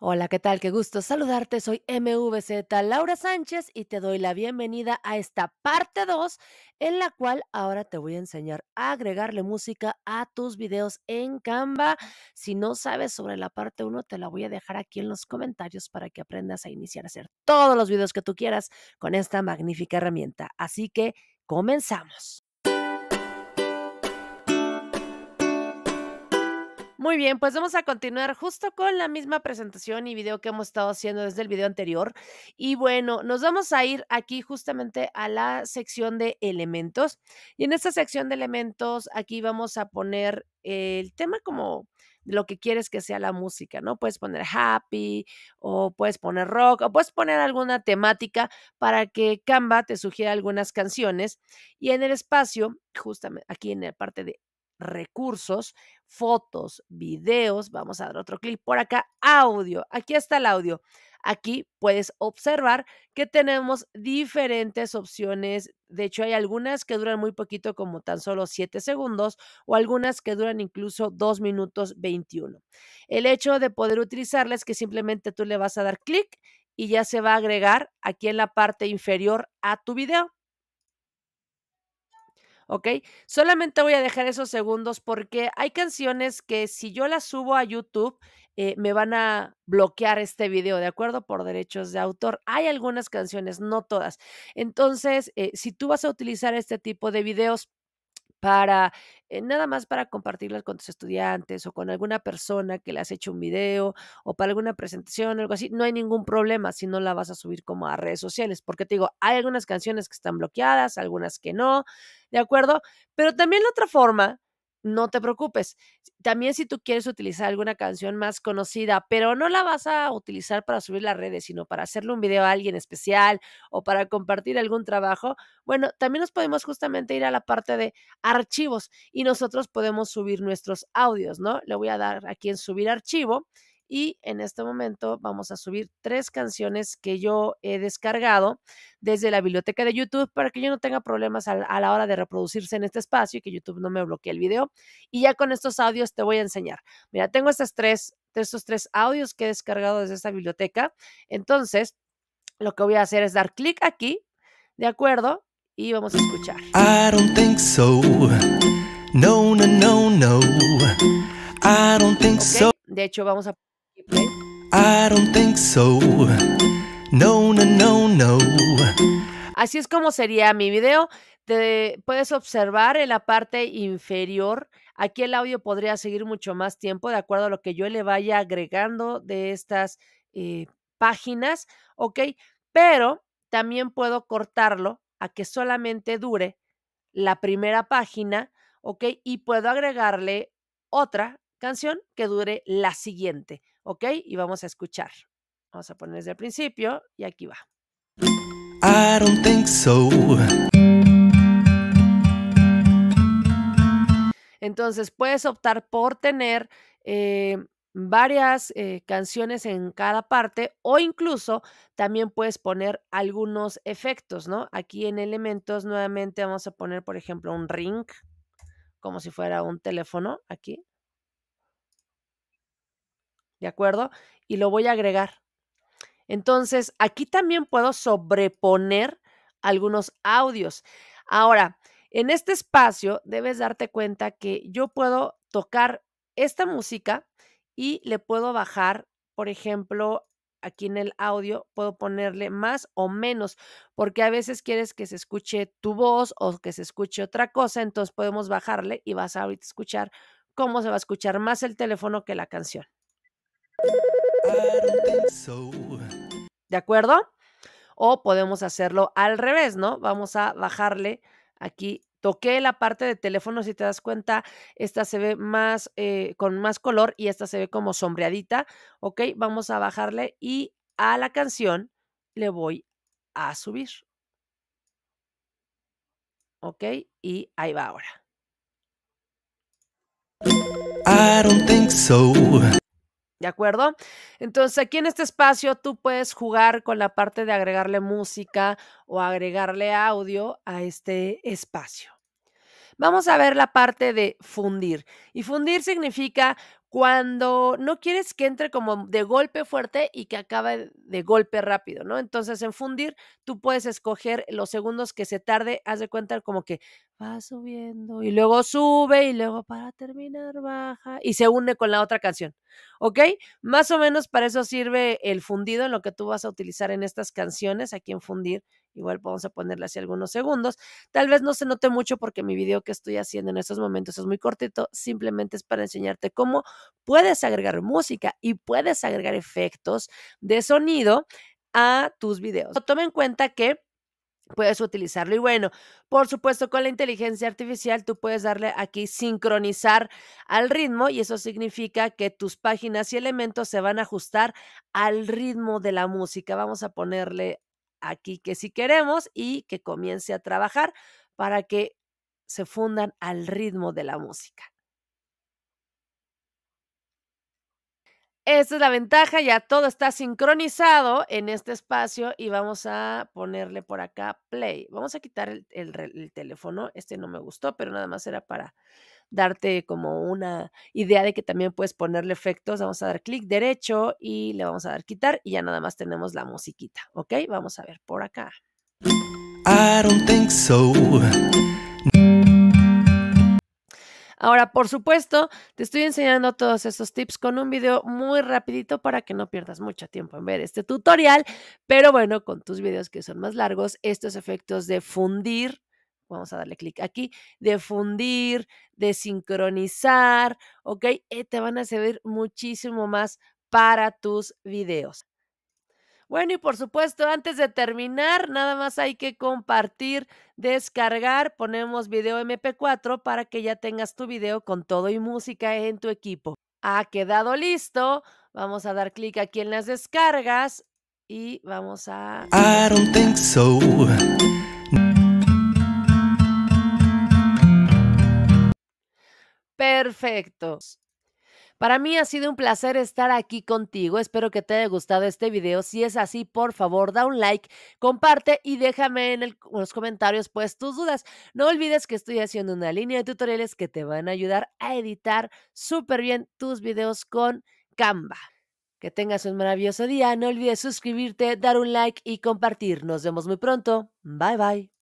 Hola, ¿qué tal? Qué gusto saludarte. Soy MVZ Laura Sánchez y te doy la bienvenida a esta parte 2 en la cual ahora te voy a enseñar a agregarle música a tus videos en Canva. Si no sabes sobre la parte 1, te la voy a dejar aquí en los comentarios para que aprendas a iniciar a hacer todos los videos que tú quieras con esta magnífica herramienta. Así que comenzamos. Muy bien, pues vamos a continuar justo con la misma presentación y video que hemos estado haciendo desde el video anterior. Y bueno, nos vamos a ir aquí justamente a la sección de elementos. Y en esta sección de elementos, aquí vamos a poner el tema como lo que quieres que sea la música, ¿no? Puedes poner happy o puedes poner rock o puedes poner alguna temática para que Canva te sugiera algunas canciones. Y en el espacio, justamente aquí en la parte de recursos, fotos, videos, vamos a dar otro clic por acá, audio, aquí está el audio. Aquí puedes observar que tenemos diferentes opciones. De hecho, hay algunas que duran muy poquito, como tan solo 7 segundos, o algunas que duran incluso 2 minutos 21. El hecho de poder utilizarlas es que simplemente tú le vas a dar clic y ya se va a agregar aquí en la parte inferior a tu video. ¿ok? Solamente voy a dejar esos segundos porque hay canciones que si yo las subo a YouTube, eh, me van a bloquear este video, ¿de acuerdo? Por derechos de autor. Hay algunas canciones, no todas. Entonces, eh, si tú vas a utilizar este tipo de videos, para eh, nada más para compartirlas con tus estudiantes o con alguna persona que le has hecho un video o para alguna presentación o algo así, no hay ningún problema si no la vas a subir como a redes sociales, porque te digo, hay algunas canciones que están bloqueadas, algunas que no, ¿de acuerdo? Pero también la otra forma no te preocupes. También si tú quieres utilizar alguna canción más conocida, pero no la vas a utilizar para subir las redes, sino para hacerle un video a alguien especial o para compartir algún trabajo, bueno, también nos podemos justamente ir a la parte de archivos y nosotros podemos subir nuestros audios, ¿no? Le voy a dar aquí en subir archivo y en este momento vamos a subir tres canciones que yo he descargado desde la biblioteca de YouTube para que yo no tenga problemas a la hora de reproducirse en este espacio y que YouTube no me bloquee el video. Y ya con estos audios te voy a enseñar. Mira, tengo estas tres, estos tres audios que he descargado desde esta biblioteca. Entonces, lo que voy a hacer es dar clic aquí, ¿de acuerdo? Y vamos a escuchar. I No, De hecho, vamos a think No, no, no, no. Así es como sería mi video. Te puedes observar en la parte inferior. Aquí el audio podría seguir mucho más tiempo, de acuerdo a lo que yo le vaya agregando de estas eh, páginas, ¿ok? Pero también puedo cortarlo a que solamente dure la primera página, ¿ok? Y puedo agregarle otra canción que dure la siguiente, ¿ok? Y vamos a escuchar. Vamos a poner desde el principio y aquí va. Entonces puedes optar por tener eh, varias eh, canciones en cada parte o incluso también puedes poner algunos efectos, ¿no? Aquí en elementos nuevamente vamos a poner, por ejemplo, un ring, como si fuera un teléfono, aquí. ¿de acuerdo? Y lo voy a agregar. Entonces, aquí también puedo sobreponer algunos audios. Ahora, en este espacio debes darte cuenta que yo puedo tocar esta música y le puedo bajar, por ejemplo, aquí en el audio puedo ponerle más o menos, porque a veces quieres que se escuche tu voz o que se escuche otra cosa, entonces podemos bajarle y vas a ahorita escuchar cómo se va a escuchar más el teléfono que la canción. ¿De acuerdo? O podemos hacerlo al revés, ¿no? Vamos a bajarle aquí. Toqué la parte de teléfono, si te das cuenta, esta se ve más eh, con más color y esta se ve como sombreadita. Ok, vamos a bajarle y a la canción le voy a subir. Ok, y ahí va ahora. I don't think so. ¿De acuerdo? Entonces, aquí en este espacio tú puedes jugar con la parte de agregarle música o agregarle audio a este espacio. Vamos a ver la parte de fundir. Y fundir significa cuando no quieres que entre como de golpe fuerte y que acabe de golpe rápido, ¿no? Entonces, en fundir, tú puedes escoger los segundos que se tarde, haz de cuenta como que va subiendo y luego sube y luego para terminar baja y se une con la otra canción. ¿Ok? Más o menos para eso sirve el fundido en lo que tú vas a utilizar en estas canciones, aquí en fundir. Igual vamos a ponerle así algunos segundos. Tal vez no se note mucho porque mi video que estoy haciendo en estos momentos es muy cortito. Simplemente es para enseñarte cómo puedes agregar música y puedes agregar efectos de sonido a tus videos. Toma en cuenta que puedes utilizarlo. Y bueno, por supuesto, con la inteligencia artificial tú puedes darle aquí sincronizar al ritmo y eso significa que tus páginas y elementos se van a ajustar al ritmo de la música. Vamos a ponerle aquí que si queremos y que comience a trabajar para que se fundan al ritmo de la música. Esta es la ventaja, ya todo está sincronizado en este espacio y vamos a ponerle por acá play. Vamos a quitar el, teléfono, este no me gustó, pero nada más era para darte como una idea de que también puedes ponerle efectos. Vamos a dar clic derecho y le vamos a dar quitar y ya nada más tenemos la musiquita, ¿ok? Vamos a ver por acá. I don't think so. Ahora, por supuesto, te estoy enseñando todos estos tips con un video muy rapidito para que no pierdas mucho tiempo en ver este tutorial, pero bueno, con tus videos que son más largos, estos efectos de fundir vamos a darle clic aquí, de fundir, de sincronizar, ¿ok? Eh, te van a servir muchísimo más para tus videos. Bueno, y por supuesto, antes de terminar, nada más hay que compartir, descargar, ponemos video MP4 para que ya tengas tu video con todo y música en tu equipo. Ha quedado listo. Vamos a dar clic aquí en las descargas y vamos a... I don't think so. Perfecto. Para mí ha sido un placer estar aquí contigo. Espero que te haya gustado este video. Si es así, por favor, da un like, comparte y déjame en, los comentarios pues tus dudas. No olvides que estoy haciendo una línea de tutoriales que te van a ayudar a editar súper bien tus videos con Canva. Que tengas un maravilloso día. No olvides suscribirte, dar un like y compartir. Nos vemos muy pronto. Bye bye.